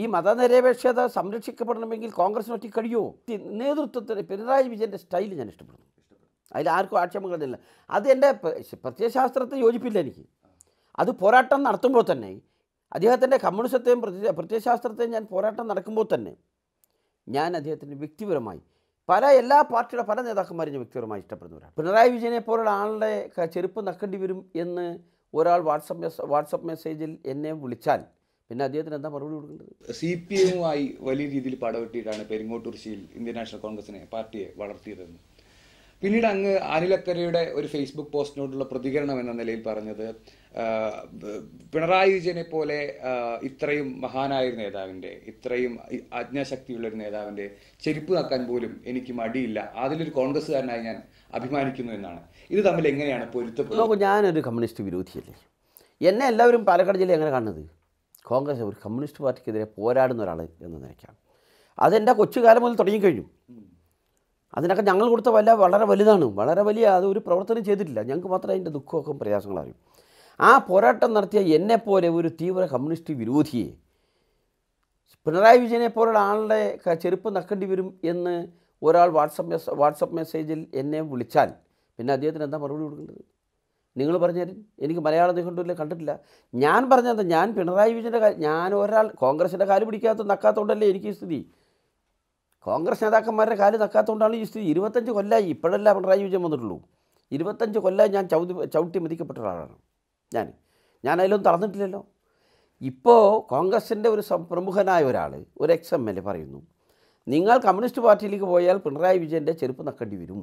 ഈ മതനിരപേക്ഷത സംരക്ഷിക്കപ്പെടണമെങ്കിൽ കോൺഗ്രസിന് ഒറ്റ കഴിയുമോ നേതൃത്വത്തിന് പിണറായി വിജയൻ്റെ സ്റ്റൈൽ ഞാൻ ഇഷ്ടപ്പെടുന്നു അതിൽ ആർക്കും ആക്ഷേപങ്ങളില്ല അത് എൻ്റെ പ്രത്യയശാസ്ത്രത്തെ യോജിപ്പില്ല എനിക്ക് അത് പോരാട്ടം നടത്തുമ്പോൾ തന്നെ അദ്ദേഹത്തിൻ്റെ കമ്മ്യൂണിസത്തെയും പ്രത്യ പ്രത്യയശാസ്ത്രത്തെയും ഞാൻ പോരാട്ടം നടക്കുമ്പോൾ തന്നെ ഞാൻ അദ്ദേഹത്തിന് വ്യക്തിപരമായി പല എല്ലാ പാർട്ടിയുടെ പല നേതാക്കന്മാരും ഞാൻ വ്യക്തിപരമായി ഇഷ്ടപ്പെടുന്നവരാണ് പിണറായി വിജയനെ പോലുള്ള ആളുടെ ചെരുപ്പ് നക്കേണ്ടി വരും എന്ന് ഒരാൾ വാട്സപ്പ് മെസ് വാട്സപ്പ് മെസ്സേജിൽ എന്നെ വിളിച്ചാൽ പിന്നെ അദ്ദേഹത്തിന് എന്താ മറുപടി കൊടുക്കേണ്ടത് സി പി എമ്മുമായി വലിയ രീതിയിൽ പടവെട്ടിയിട്ടാണ് പെരിങ്ങോട്ടുറിശ്ശിയിൽ ഇന്ത്യൻ നാഷണൽ കോൺഗ്രസിനെ പാർട്ടിയെ വളർത്തിയതെന്ന് പിന്നീട് അങ്ങ് അനിലക്കരയുടെ ഒരു ഫേസ്ബുക്ക് പോസ്റ്റിനോടുള്ള പ്രതികരണം എന്ന നിലയിൽ പറഞ്ഞത് പിണറായി വിജയനെ പോലെ ഇത്രയും മഹാനായ ഒരു നേതാവിൻ്റെ ഇത്രയും ആജ്ഞാശക്തിയുള്ള ഒരു നേതാവിൻ്റെ ചെരുപ്പ് താക്കാൻ പോലും എനിക്ക് മടിയില്ല അതിലൊരു കോൺഗ്രസ്സുകാരനായി ഞാൻ അഭിമാനിക്കുന്നു എന്നാണ് ഇത് തമ്മിൽ എങ്ങനെയാണ് പൊരുത്തപ്പെടുന്നത് ഞാനൊരു കമ്മ്യൂണിസ്റ്റ് വിരോധിയല്ലേ എന്നെ എല്ലാവരും പാലക്കാട് ജില്ലയിൽ എങ്ങനെ കാണുന്നത് കോൺഗ്രസ് ഒരു കമ്മ്യൂണിസ്റ്റ് പാർട്ടിക്കെതിരെ പോരാടുന്ന ഒരാൾ എന്ന് നിലയ്ക്കാണ് അതെൻ്റെ കൊച്ചുകാലം മുതൽ തുടങ്ങിക്കഴിഞ്ഞു അതിനൊക്കെ ഞങ്ങൾ കൊടുത്ത വല്ല വളരെ വലുതാണ് വളരെ വലിയ അത് ഒരു പ്രവർത്തനം ചെയ്തിട്ടില്ല ഞങ്ങൾക്ക് മാത്രമേ അതിൻ്റെ ദുഃഖമൊക്കെ പ്രയാസങ്ങളറിയും ആ പോരാട്ടം നടത്തിയ എന്നെപ്പോലെ ഒരു തീവ്ര കമ്മ്യൂണിസ്റ്റ് വിരോധിയെ പിണറായി വിജയനെ പോലുള്ള ആളുടെ ചെരുപ്പ് നക്കേണ്ടി വരും എന്ന് ഒരാൾ വാട്സപ്പ് മെസ് വാട്സപ്പ് മെസ്സേജിൽ എന്നെ വിളിച്ചാൽ പിന്നെ അദ്ദേഹത്തിന് എന്താ മറുപടി കൊടുക്കേണ്ടത് നിങ്ങൾ പറഞ്ഞു എനിക്ക് മലയാളം നിഘണ്ടുമില്ല കണ്ടിട്ടില്ല ഞാൻ പറഞ്ഞത് ഞാൻ പിണറായി വിജയൻ്റെ ഞാൻ ഒരാൾ കോൺഗ്രസിൻ്റെ കാല് പിടിക്കാത്ത നക്കാത്തതുകൊണ്ടല്ലേ എനിക്ക് ഈ സ്ഥിതി കോൺഗ്രസ് നേതാക്കന്മാരുടെ കാല് നക്കാത്തതുകൊണ്ടാണ് ഈ സ്ഥിതി ഇരുപത്തഞ്ച് കൊല്ലമായി ഇപ്പോഴല്ല പിണറായി വിജയൻ വന്നിട്ടുള്ളൂ ഇരുപത്തഞ്ച് കൊല്ലമായി ഞാൻ ചവിട്ടി മതിക്കപ്പെട്ട ഒരാളാണ് ഞാൻ ഞാൻ അതിലൊന്നും തളർന്നിട്ടില്ലല്ലോ ഇപ്പോൾ കോൺഗ്രസിൻ്റെ ഒരു പ്രമുഖനായ ഒരാൾ ഒരു എക്സ് എം എൽ എ പറയുന്നു നിങ്ങൾ കമ്മ്യൂണിസ്റ്റ് പാർട്ടിയിലേക്ക് പോയാൽ പിണറായി വിജയൻ്റെ ചെരുപ്പ് നക്കേണ്ടി വരും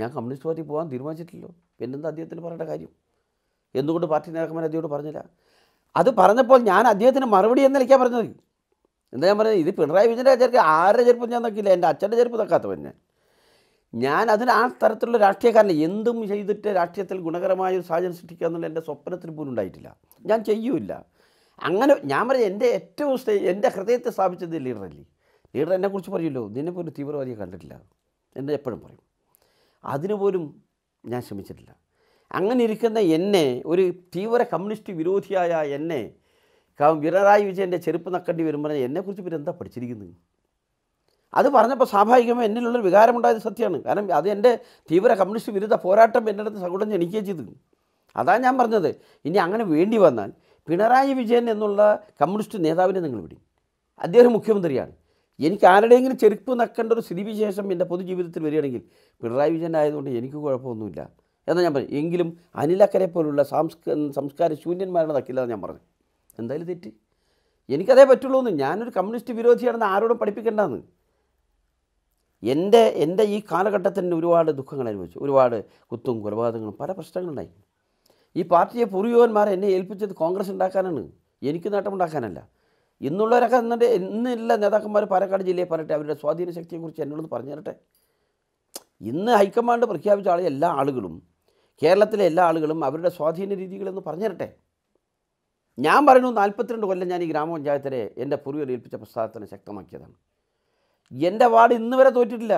ഞാൻ കമ്മ്യൂണിസ്റ്റ് പാർട്ടി പോകാൻ തീരുമാനിച്ചിട്ടില്ലല്ലോ പിന്നെന്താ അദ്ദേഹത്തിന് പറയേണ്ട കാര്യം എന്തുകൊണ്ട് പാർട്ടി നേതാക്കന്മാർ അദ്ദേഹത്തോട് പറഞ്ഞില്ല അത് പറഞ്ഞപ്പോൾ ഞാൻ അദ്ദേഹത്തിന് മറുപടി എന്ന് പറഞ്ഞത് എന്താ ഞാൻ പറഞ്ഞത് ഇത് പിണറായി വിജയൻ്റെ ചെറുപ്പ് ആരുടെ ചെരുപ്പ് ഞാൻ നക്കില്ല എൻ്റെ അച്ഛൻ്റെ ചെരുപ്പ് നക്കാത്തവൻ ഞാൻ അതിന് ആ തരത്തിലുള്ള രാഷ്ട്രീയക്കാരനെ എന്തും ചെയ്തിട്ട് രാഷ്ട്രീയത്തിൽ ഗുണകരമായ ഒരു സാഹചര്യം സൃഷ്ടിക്കുക എന്നുള്ള എൻ്റെ സ്വപ്നത്തിൽ പോലും ഉണ്ടായിട്ടില്ല ഞാൻ ചെയ്യൂല അങ്ങനെ ഞാൻ പറഞ്ഞ എൻ്റെ ഏറ്റവും എൻ്റെ ഹൃദയത്തെ സ്ഥാപിച്ചത് ലീഡറല്ലേ ലീഡർ എന്നെക്കുറിച്ച് പറയുമല്ലോ നിന്നെ പോലും തീവ്രവാദിയെ കണ്ടിട്ടില്ല എന്ന് എപ്പോഴും പറയും അതിനു പോലും ഞാൻ ശ്രമിച്ചിട്ടില്ല അങ്ങനെ ഇരിക്കുന്ന എന്നെ ഒരു തീവ്ര കമ്മ്യൂണിസ്റ്റ് വിരോധിയായ എന്നെ പിണറായി വിജയൻ്റെ ചെരുപ്പ് നക്കേണ്ടി വരുമ്പോൾ എന്നെക്കുറിച്ച് പിന്നെ എന്താ പഠിച്ചിരിക്കുന്നത് അത് പറഞ്ഞപ്പോൾ സ്വാഭാവികമായി എന്നിലുള്ളൊരു വികാരമുണ്ടായത് സത്യമാണ് കാരണം അത് എൻ്റെ തീവ്ര കമ്മ്യൂണിസ്റ്റ് വിരുദ്ധ പോരാട്ടം എൻ്റെ അടുത്ത് സംഘടന ജനിക്കുകയും ചെയ്തു അതാണ് ഞാൻ പറഞ്ഞത് ഇനി അങ്ങനെ വേണ്ടി വന്നാൽ പിണറായി വിജയൻ എന്നുള്ള കമ്മ്യൂണിസ്റ്റ് നേതാവിനെ നിങ്ങൾ വിടി അദ്ദേഹം മുഖ്യമന്ത്രിയാണ് എനിക്ക് ആരുടെയെങ്കിലും ചെരുപ്പ് നക്കേണ്ട ഒരു സ്ഥിതിവിശേഷം എൻ്റെ പൊതുജീവിതത്തിൽ വരികയാണെങ്കിൽ പിണറായി വിജയൻ ആയതുകൊണ്ട് എനിക്ക് കുഴപ്പമൊന്നുമില്ല എന്നാൽ ഞാൻ പറഞ്ഞു എങ്കിലും അനിലക്കരെ പോലുള്ള സംസ്ക സംസ്കാര ശൂന്യന്മാരുടെ നക്കില്ല ഞാൻ പറഞ്ഞു എന്തായാലും തെറ്റ് എനിക്കതേ പറ്റുള്ളൂ എന്ന് ഞാനൊരു കമ്മ്യൂണിസ്റ്റ് വിരോധിയാണെന്ന് ആരോടും പഠിപ്പിക്കേണ്ടതെന്ന് എൻ്റെ എൻ്റെ ഈ കാലഘട്ടത്തിന് ഒരുപാട് ദുഃഖങ്ങൾ അനുഭവിച്ചു ഒരുപാട് കുത്തും കൊലപാതകങ്ങളും പല പ്രശ്നങ്ങളുണ്ടായി ഈ പാർട്ടിയെ പൂർവികവന്മാരെ എന്നെ ഏൽപ്പിച്ചത് കോൺഗ്രസ് ഉണ്ടാക്കാനാണ് എനിക്ക് നേട്ടമുണ്ടാക്കാനല്ല ഇന്നുള്ളവരൊക്കെ എന്നിട്ട് ഇന്നില്ല നേതാക്കന്മാർ പാലക്കാട് ജില്ലയെ പറയട്ടെ അവരുടെ സ്വാധീന ശക്തിയെക്കുറിച്ച് എന്നോട് പറഞ്ഞു തരട്ടെ ഇന്ന് ഹൈക്കമാൻഡ് പ്രഖ്യാപിച്ച ആളെ എല്ലാ ആളുകളും കേരളത്തിലെ എല്ലാ ആളുകളും അവരുടെ സ്വാധീന രീതികളെന്ന് പറഞ്ഞു തരട്ടെ ഞാൻ പറയുന്നു നാൽപ്പത്തിരണ്ട് കൊല്ലം ഞാൻ ഈ ഗ്രാമപഞ്ചായത്തിലെ എൻ്റെ പൂർവികർ ഏൽപ്പിച്ച ശക്തമാക്കിയതാണ് എൻ്റെ വാർഡ് ഇന്ന് വരെ തോറ്റിട്ടില്ല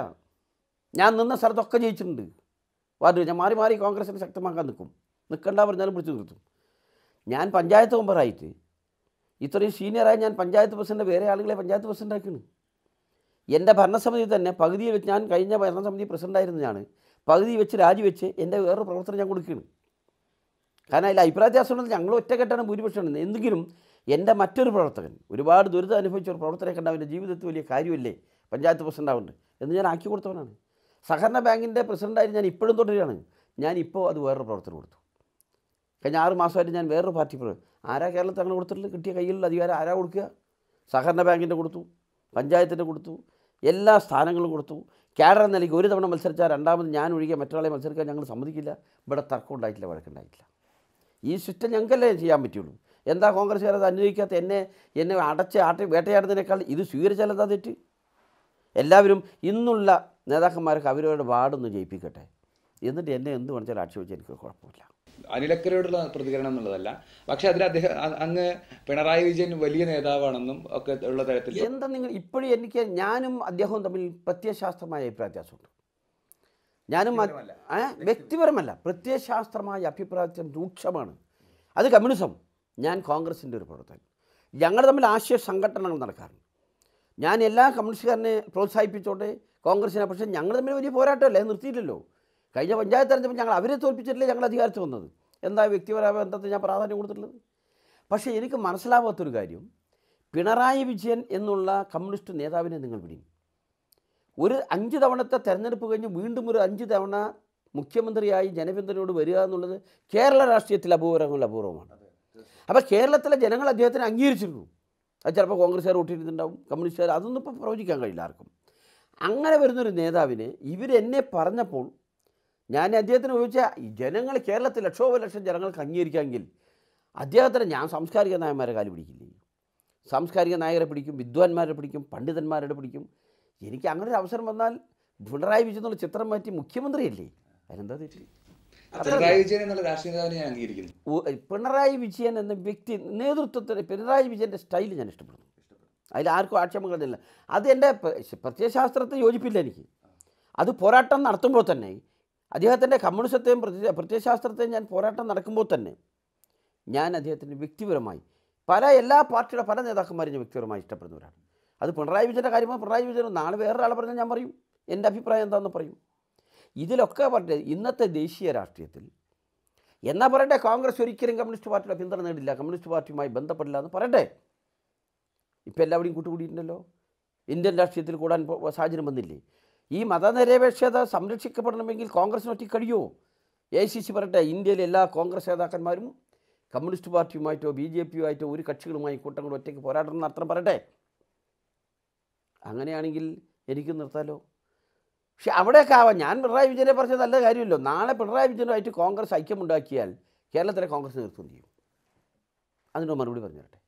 ഞാൻ നിന്ന സ്ഥലത്തൊക്കെ ജയിച്ചിട്ടുണ്ട് വാർഡ് ഞാൻ മാറി മാറി കോൺഗ്രസിനെ ശക്തമാക്കാൻ നിൽക്കും നിൽക്കണ്ട പറഞ്ഞാലും പിടിച്ചു നിർത്തും ഞാൻ പഞ്ചായത്ത് മെമ്പറായിട്ട് ഇത്രയും സീനിയറായി ഞാൻ പഞ്ചായത്ത് പ്രസിഡൻ്റ് വേറെ ആളുകളെ പഞ്ചായത്ത് പ്രസിഡൻ്റാക്കിയാണ് എൻ്റെ ഭരണസമിതി തന്നെ പകുതി വെച്ച് ഞാൻ കഴിഞ്ഞ ഭരണസമിതി പ്രസിഡൻ്റായിരുന്നു ഞാൻ പകുതി വെച്ച് രാജിവെച്ച് എൻ്റെ വേറൊരു പ്രവർത്തനം ഞാൻ കൊടുക്കുകയാണ് കാരണം അതിൽ അഭിപ്രായ ഞങ്ങൾ ഒറ്റക്കെട്ടാണ് ഭൂരിപക്ഷമാണ് എന്തെങ്കിലും എൻ്റെ മറ്റൊരു പ്രവർത്തകൻ ഒരുപാട് ദുരിതം അനുഭവിച്ച ഒരു പ്രവർത്തനം ഉണ്ടാവും എൻ്റെ ജീവിതത്തിൽ വലിയ കാര്യമില്ലേ പഞ്ചായത്ത് പ്രസിഡൻ്റ് ആവുന്നുണ്ട് എന്ന് ഞാൻ ആക്കി കൊടുത്തവനാണ് സഹകരണ ബാങ്കിൻ്റെ പ്രസിഡൻ്റായിട്ട് ഞാൻ ഇപ്പോഴും തുടരുകയാണ് ഞാൻ ഇപ്പോൾ അത് വേറൊരു പ്രവർത്തനം കൊടുത്തു കഴിഞ്ഞ ആറ് മാസമായിട്ട് ഞാൻ വേറൊരു പാർട്ടി ആരാ കേരളത്തിൽ അങ്ങനെ കൊടുത്തിട്ടുള്ളത് കിട്ടിയ കയ്യിലുള്ള അധികാരം ആരാ കൊടുക്കുക സഹകരണ ബാങ്കിൻ്റെ കൊടുത്തു പഞ്ചായത്തിൻ്റെ കൊടുത്തു എല്ലാ സ്ഥാനങ്ങളും കൊടുത്തു കേഡർ എന്ന നിലയ്ക്ക് ഒരു തവണ മത്സരിച്ചാൽ രണ്ടാമത് ഞാൻ ഒഴികെ മറ്റൊരാളെ മത്സരിക്കാൻ ഞങ്ങൾ സമ്മതിക്കില്ല ഇവിടെ തർക്കം ഉണ്ടായിട്ടില്ല വഴക്കുണ്ടായിട്ടില്ല ഈ സിസ്റ്റം ഞങ്ങൾക്കല്ലേ ചെയ്യാൻ പറ്റുള്ളൂ എന്താ കോൺഗ്രസ്സുകാരത് അനുവദിക്കാത്ത എന്നെ എന്നെ അടച്ച് ആട്ടി വേട്ടയാടുന്നതിനേക്കാൾ ഇത് സ്വീകരിച്ചാലെന്താ തെറ്റ് എല്ലാവരും ഇന്നുള്ള നേതാക്കന്മാർക്ക് അവരവരുടെ വാർഡൊന്ന് ജയിപ്പിക്കട്ടെ എന്നിട്ട് എന്നെ എന്ത് പറഞ്ഞാലും ആക്ഷേപിച്ച് എനിക്ക് കുഴപ്പമില്ല അനിലക്കരയോടുള്ള പ്രതികരണം എന്നുള്ളതല്ല പക്ഷെ അതിൽ അദ്ദേഹം അങ്ങ് പിണറായി വിജയൻ വലിയ നേതാവാണെന്നും ഒക്കെ ഉള്ള തരത്തിൽ എന്താ നിങ്ങൾ ഇപ്പോഴും എനിക്ക് ഞാനും അദ്ദേഹവും തമ്മിൽ പ്രത്യയശാസ്ത്രമായ അഭിപ്രായ വ്യത്യാസമുണ്ട് ഞാനും വ്യക്തിപരമല്ല പ്രത്യയശാസ്ത്രമായ അഭിപ്രായം രൂക്ഷമാണ് അത് കമ്മ്യൂണിസം ഞാൻ കോൺഗ്രസിൻ്റെ ഒരു പ്രവർത്തകൻ ഞങ്ങൾ തമ്മിൽ ആശയ സംഘടനകൾ നടക്കാറുണ്ട് ഞാൻ എല്ലാ കമ്മ്യൂണിസ്റ്റുകാരനെ പ്രോത്സാഹിപ്പിച്ചോട്ടെ കോൺഗ്രസിനെ പക്ഷേ ഞങ്ങൾ തമ്മിൽ വലിയ പോരാട്ടമല്ലേ നിർത്തിയിട്ടില്ലല്ലോ കഴിഞ്ഞ പഞ്ചായത്ത് തെരഞ്ഞെടുപ്പ് ഞങ്ങൾ അവരെ തോൽപ്പിച്ചിട്ടില്ലേ ഞങ്ങൾ അധികാരത്തിൽ വന്നത് എന്താ വ്യക്തിപരമായ ബന്ധത്തെ ഞാൻ പ്രാധാന്യം കൊടുത്തിട്ടുള്ളത് പക്ഷേ എനിക്ക് മനസ്സിലാവാത്തൊരു കാര്യം പിണറായി വിജയൻ എന്നുള്ള കമ്മ്യൂണിസ്റ്റ് നേതാവിനെ നിങ്ങൾ വിടിയും ഒരു അഞ്ച് തവണത്തെ തെരഞ്ഞെടുപ്പ് കഴിഞ്ഞ് വീണ്ടും ഒരു അഞ്ച് തവണ മുഖ്യമന്ത്രിയായി ജനപിന്തുണയോട് വരിക എന്നുള്ളത് കേരള രാഷ്ട്രീയത്തിൽ അപൂർവങ്ങൾ അപൂർവമാണ് അപ്പോൾ കേരളത്തിലെ ജനങ്ങൾ അദ്ദേഹത്തിന് അംഗീകരിച്ചിരുന്നു അത് ചിലപ്പോൾ കോൺഗ്രസ്സുകാർ ഒട്ടിയിരുന്നുണ്ടാവും കമ്മ്യൂണിസ്റ്റുകാർ അതൊന്നും ഇപ്പോൾ പ്രവചിക്കാൻ കഴിയില്ല ആർക്കും അങ്ങനെ വരുന്നൊരു നേതാവിന് ഇവരെന്നെ പറഞ്ഞപ്പോൾ ഞാൻ അദ്ദേഹത്തിന് ചോദിച്ച ജനങ്ങൾ കേരളത്തിൽ ലക്ഷം ജനങ്ങൾക്ക് അംഗീകരിക്കാമെങ്കിൽ അദ്ദേഹത്തിന് ഞാൻ സാംസ്കാരിക നായകന്മാരെ കാലി പിടിക്കില്ലേ സാംസ്കാരിക നായകരെ പിടിക്കും വിദ്വാൻമാരെ പിടിക്കും പണ്ഡിതന്മാരുടെ പിടിക്കും എനിക്ക് അങ്ങനെ ഒരു അവസരം വന്നാൽ പിണറായി വിജയൻ എന്നുള്ള ചിത്രം മാറ്റി മുഖ്യമന്ത്രിയല്ലേ അതിനെന്താ തെറ്റി പിണറായി വിജയൻ ഞാൻ അംഗീകരിക്കുന്നു പിണറായി എന്ന വ്യക്തി നേതൃത്വത്തിന് പിണറായി വിജയൻ്റെ സ്റ്റൈൽ ഞാൻ ഇഷ്ടപ്പെടുന്നു അതിൽ ആർക്കും ആക്ഷേപങ്ങളില്ല അത് എൻ്റെ പ്രത്യയശാസ്ത്രത്തെ യോജിപ്പില്ല എനിക്ക് അത് പോരാട്ടം നടത്തുമ്പോൾ തന്നെ അദ്ദേഹത്തിൻ്റെ കമ്മ്യൂണിസത്തെയും പ്രത്യ പ്രത്യയശാസ്ത്രത്തെയും ഞാൻ പോരാട്ടം നടക്കുമ്പോൾ തന്നെ ഞാൻ അദ്ദേഹത്തിന് വ്യക്തിപരമായി പല എല്ലാ പാർട്ടിയുടെ പല ഞാൻ വ്യക്തിപരമായി ഇഷ്ടപ്പെടുന്നവരാണ് അത് പിണറായി വിജയൻ്റെ കാര്യമാണ് പിണറായി വിജയൻ നാളെ വേറൊരാളെ പറഞ്ഞാൽ ഞാൻ പറയും എൻ്റെ അഭിപ്രായം എന്താണെന്ന് പറയും ഇതിലൊക്കെ പറഞ്ഞ ഇന്നത്തെ ദേശീയ രാഷ്ട്രീയത്തിൽ എന്നാ പറയട്ടെ കോൺഗ്രസ് ഒരിക്കലും കമ്മ്യൂണിസ്റ്റ് പാർട്ടിയുടെ പിന്തുണ നേടില്ല കമ്മ്യൂണിസ്റ്റ് പാർട്ടിയുമായി ബന്ധപ്പെടില്ല എന്ന് പറയട്ടെ ഇപ്പം എല്ലാവരും കൂട്ടുകൂടിയിട്ടുണ്ടല്ലോ ഇന്ത്യൻ രാഷ്ട്രീയത്തിൽ കൂടാൻ സാഹചര്യം വന്നില്ലേ ഈ മതനിരപേക്ഷത സംരക്ഷിക്കപ്പെടണമെങ്കിൽ ഒറ്റ കഴിയുമോ എ സി സി പറയട്ടെ ഇന്ത്യയിലെ എല്ലാ കോൺഗ്രസ് നേതാക്കന്മാരും കമ്മ്യൂണിസ്റ്റ് പാർട്ടിയുമായിട്ടോ ബി ജെ പിയുമായിട്ടോ ഒരു കക്ഷികളുമായി കൂട്ടങ്ങളും ഒറ്റയ്ക്ക് പോരാടണം എന്ന് അർത്ഥം പറയട്ടെ അങ്ങനെയാണെങ്കിൽ എനിക്ക് നിർത്താലോ പക്ഷെ അവിടെയൊക്കെ ആവാം ഞാൻ പിണറായി വിജയനെ പറഞ്ഞത് നല്ല കാര്യമല്ലോ നാളെ പിണറായി വിജയനുമായിട്ട് കോൺഗ്രസ് ഐക്യമുണ്ടാക്കിയാൽ കേരളത്തിലെ കോൺഗ്രസ് നേതൃത്വം ചെയ്യും അതിനോട് മറുപടി പറഞ്ഞു തരട്ടെ